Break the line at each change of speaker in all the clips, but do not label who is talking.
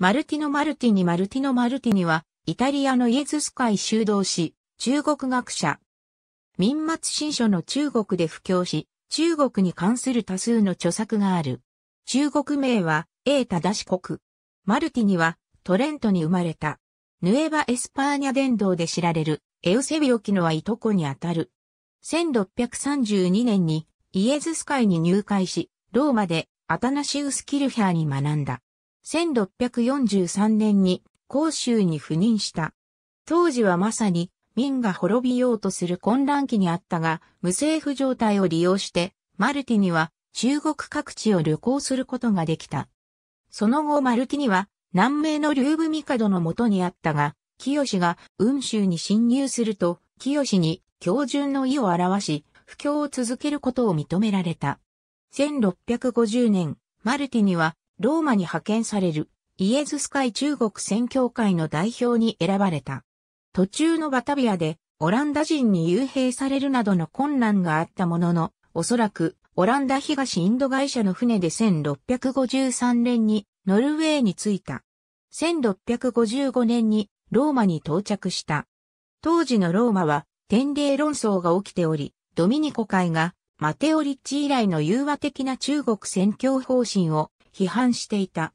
マルティノ・マルティニ・マルティノ・マルティニは、イタリアのイエズス会修道士、中国学者。民末新書の中国で布教し、中国に関する多数の著作がある。中国名は、英正し国。マルティニは、トレントに生まれた。ヌエバ・エスパーニャ伝道で知られる、エウセビオキノはいとこにあたる。1632年に、イエズス会に入会し、ローマで、アタナシウス・キルヒャーに学んだ。1643年に甲州に赴任した。当時はまさに民が滅びようとする混乱期にあったが、無政府状態を利用して、マルティには中国各地を旅行することができた。その後マルティには南明の竜武帝のもとにあったが、清が雲州に侵入すると、清に強順の意を表し、不況を続けることを認められた。1650年、マルティにはローマに派遣される、イエズス会中国宣教会の代表に選ばれた。途中のバタビアで、オランダ人に幽閉されるなどの困難があったものの、おそらく、オランダ東インド会社の船で1653年にノルウェーに着いた。1655年にローマに到着した。当時のローマは天霊論争が起きており、ドミニコ会がマテオリッチ以来の融和的な中国宣教方針を批判していた。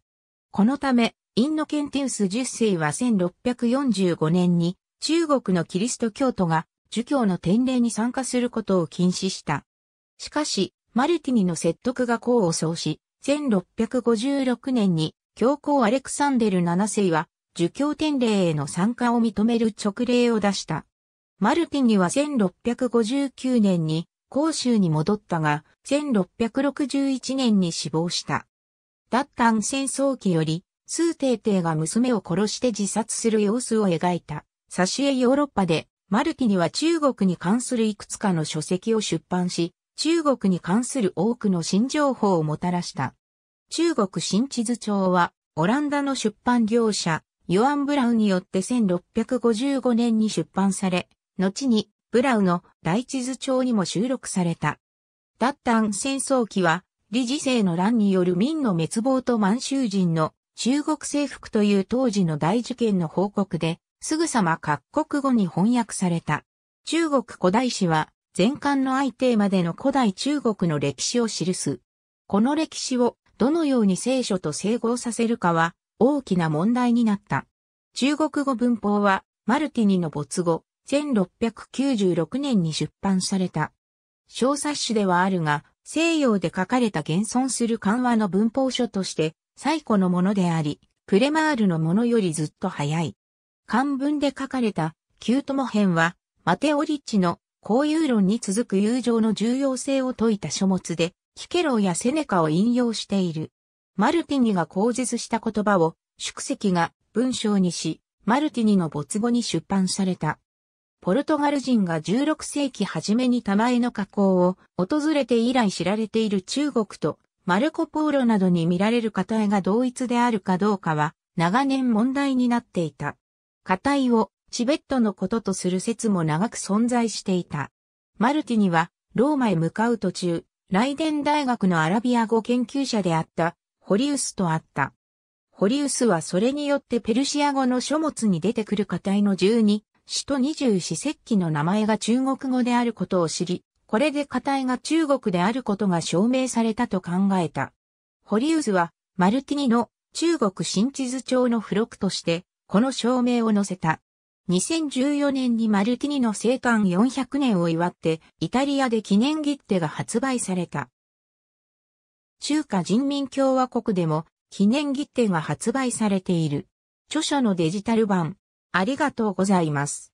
このため、インノケンティウス10世は1645年に中国のキリスト教徒が儒教の典礼に参加することを禁止した。しかし、マルティニの説得が功を奏し、1656年に教皇アレクサンデル7世は儒教典礼への参加を認める勅令を出した。マルティニは1659年に公州に戻ったが、1661年に死亡した。脱炭戦争期より、スーテイテイが娘を殺して自殺する様子を描いた、挿絵ヨーロッパで、マルティには中国に関するいくつかの書籍を出版し、中国に関する多くの新情報をもたらした。中国新地図帳は、オランダの出版業者、ヨアン・ブラウによって1655年に出版され、後に、ブラウの大地図帳にも収録された。脱炭戦争期は、李治世の乱による民の滅亡と満州人の中国征服という当時の大事件の報告で、すぐさま各国語に翻訳された。中国古代史は、前巻の相手までの古代中国の歴史を記す。この歴史をどのように聖書と整合させるかは大きな問題になった。中国語文法はマルティニの没後、1696年に出版された。小冊子ではあるが、西洋で書かれた現存する緩和の文法書として最古のものであり、クレマールのものよりずっと早い。漢文で書かれた旧友編は、マテオリッチの交友論に続く友情の重要性を説いた書物で、キケローやセネカを引用している。マルティニが口述した言葉を、宿石が文章にし、マルティニの没後に出版された。ポルトガル人が16世紀初めに玉江の河口を訪れて以来知られている中国とマルコ・ポーロなどに見られる片絵が同一であるかどうかは長年問題になっていた。片絵をチベットのこととする説も長く存在していた。マルティにはローマへ向かう途中、ライデン大学のアラビア語研究者であったホリウスと会った。ホリウスはそれによってペルシア語の書物に出てくる片絵の12首都二十四節気の名前が中国語であることを知り、これで家体が中国であることが証明されたと考えた。ホリウズは、マルティニの中国新地図帳の付録として、この証明を載せた。2014年にマルティニの生誕400年を祝って、イタリアで記念切手が発売された。中華人民共和国でも記念切手が発売されている。著書のデジタル版、ありがとうございます。